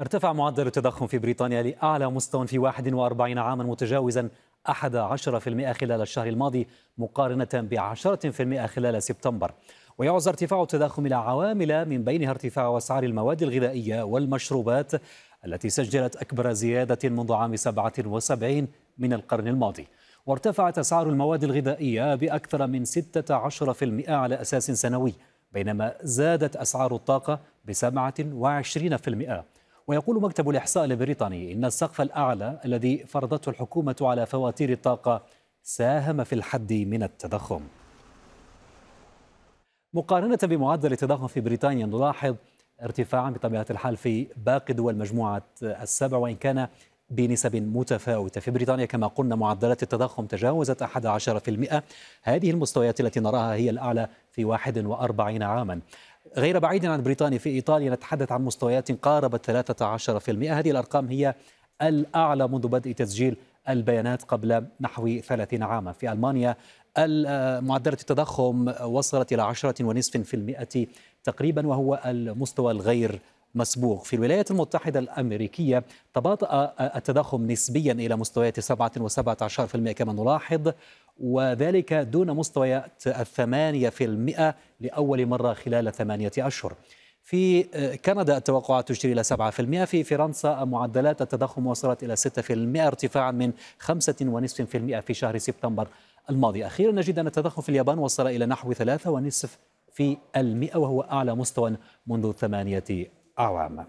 ارتفع معدل التضخم في بريطانيا لأعلى مستوى في 41 عاما متجاوزا 11% خلال الشهر الماضي مقارنة ب 10% خلال سبتمبر ويعز ارتفاع التضخم إلى عوامل من بينها ارتفاع أسعار المواد الغذائية والمشروبات التي سجلت أكبر زيادة منذ عام 77 من القرن الماضي وارتفعت أسعار المواد الغذائية بأكثر من 16% على أساس سنوي بينما زادت أسعار الطاقة ب 27% ويقول مكتب الإحصاء البريطاني إن السقف الأعلى الذي فرضته الحكومة على فواتير الطاقة ساهم في الحد من التضخم مقارنة بمعدل التضخم في بريطانيا نلاحظ ارتفاعا بطبيعة الحال في باقي دول مجموعة السبع وإن كان بنسب متفاوتة في بريطانيا كما قلنا معدلات التضخم تجاوزت 11% هذه المستويات التي نراها هي الأعلى في 41 عاما غير بعيد عن بريطانيا في إيطاليا نتحدث عن مستويات قاربت 13% هذه الأرقام هي الأعلى منذ بدء تسجيل البيانات قبل نحو 30 عاما في ألمانيا معدلة التضخم وصلت إلى 10.5% تقريبا وهو المستوى الغير مسبوق في الولايات المتحدة الأمريكية تباطأ آه، التضخم نسبيا إلى مستويات 7.17% كما نلاحظ وذلك دون مستويات الثمانية في المئة لأول مرة خلال ثمانية أشهر في آه، كندا التوقعات تشير إلى 7% في فرنسا معدلات التضخم وصلت إلى 6% ارتفاعا من 5.5% في شهر سبتمبر الماضي أخيرا نجد أن التضخم في اليابان وصل إلى نحو 3.5% في المئة وهو أعلى مستوى منذ ثمانية أعوام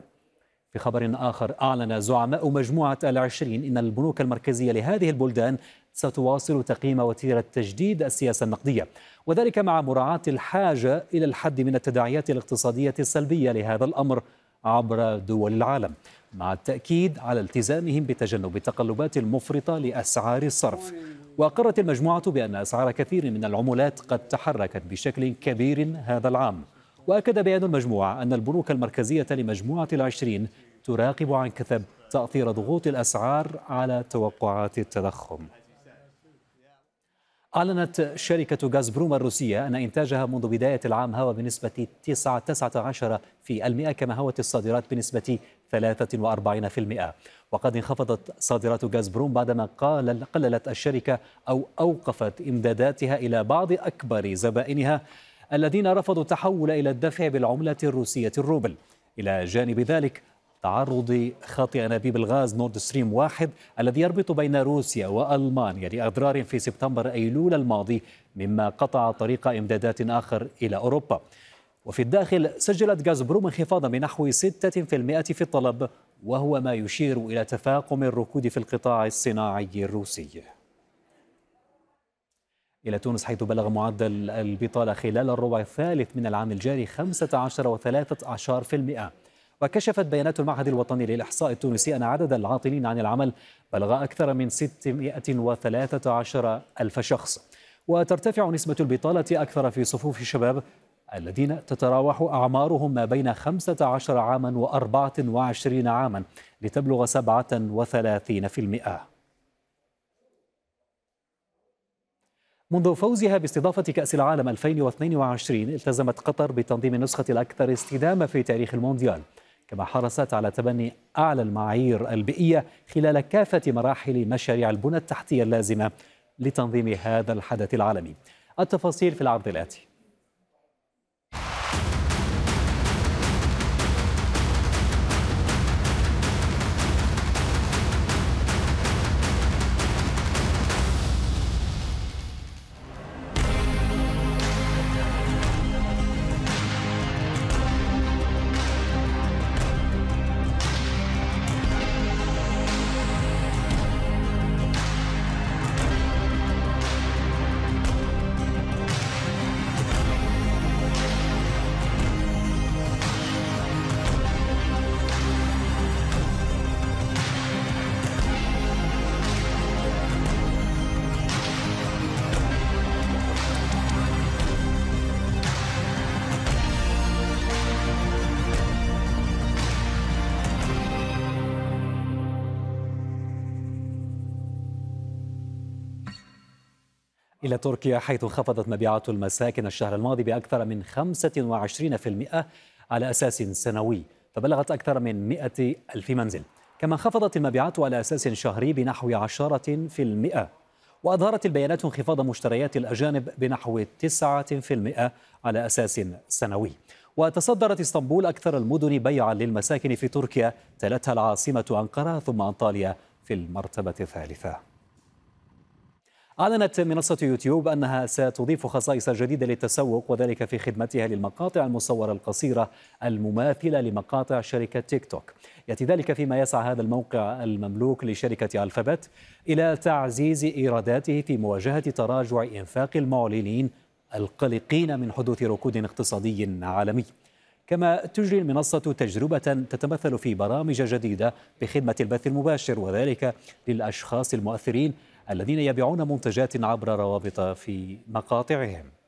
في خبر آخر أعلن زعماء مجموعة العشرين إن البنوك المركزية لهذه البلدان ستواصل تقييم وتيرة تجديد السياسة النقدية وذلك مع مراعاة الحاجة إلى الحد من التداعيات الاقتصادية السلبية لهذا الأمر عبر دول العالم مع التأكيد على التزامهم بتجنب التقلبات المفرطة لأسعار الصرف وأقرت المجموعة بأن أسعار كثير من العملات قد تحركت بشكل كبير هذا العام وأكد بيان المجموعة أن البنوك المركزية لمجموعة العشرين تراقب عن كثب تأثير ضغوط الأسعار على توقعات التضخم أعلنت شركة غاز بروم الروسية أن إنتاجها منذ بداية العام هوى بنسبة 19 في المئة كما هوت الصادرات بنسبة 43% وقد انخفضت صادرات غاز بروم بعدما قللت الشركة أو أوقفت إمداداتها إلى بعض أكبر زبائنها الذين رفضوا التحول إلى الدفع بالعملة الروسية الروبل إلى جانب ذلك تعرض خط أنابيب الغاز نورد ستريم واحد الذي يربط بين روسيا وألمانيا لأضرار في سبتمبر أيلول الماضي مما قطع طريق إمدادات آخر إلى أوروبا وفي الداخل سجلت غازبروم انخفاضا بنحو 6% في الطلب وهو ما يشير إلى تفاقم الركود في القطاع الصناعي الروسي إلى تونس حيث بلغ معدل البطالة خلال الربع الثالث من العام الجاري 15.13% وكشفت بيانات المعهد الوطني للإحصاء التونسي أن عدد العاطلين عن العمل بلغ أكثر من 613 ألف شخص وترتفع نسبة البطالة أكثر في صفوف الشباب الذين تتراوح أعمارهم ما بين 15 عاما و 24 عاما لتبلغ 37% منذ فوزها باستضافة كأس العالم 2022 التزمت قطر بتنظيم النسخة الأكثر استدامة في تاريخ المونديال كما حرصت على تبني أعلى المعايير البيئية خلال كافة مراحل مشاريع البنى التحتية اللازمة لتنظيم هذا الحدث العالمي التفاصيل في العرض الآتي إلى تركيا حيث انخفضت مبيعات المساكن الشهر الماضي بأكثر من 25% على أساس سنوي فبلغت أكثر من 100 ألف منزل كما انخفضت المبيعات على أساس شهري بنحو 10% وأظهرت البيانات انخفاض مشتريات الأجانب بنحو 9% على أساس سنوي وتصدرت اسطنبول أكثر المدن بيعا للمساكن في تركيا تلتها العاصمة أنقرة ثم أنطاليا في المرتبة الثالثة أعلنت منصة يوتيوب أنها ستضيف خصائص جديدة للتسوق وذلك في خدمتها للمقاطع المصورة القصيرة المماثلة لمقاطع شركة تيك توك يأتي ذلك فيما يسعى هذا الموقع المملوك لشركة ألفابت إلى تعزيز إيراداته في مواجهة تراجع إنفاق المعلنين القلقين من حدوث ركود اقتصادي عالمي كما تجري المنصة تجربة تتمثل في برامج جديدة بخدمة البث المباشر وذلك للأشخاص المؤثرين الذين يبيعون منتجات عبر روابط في مقاطعهم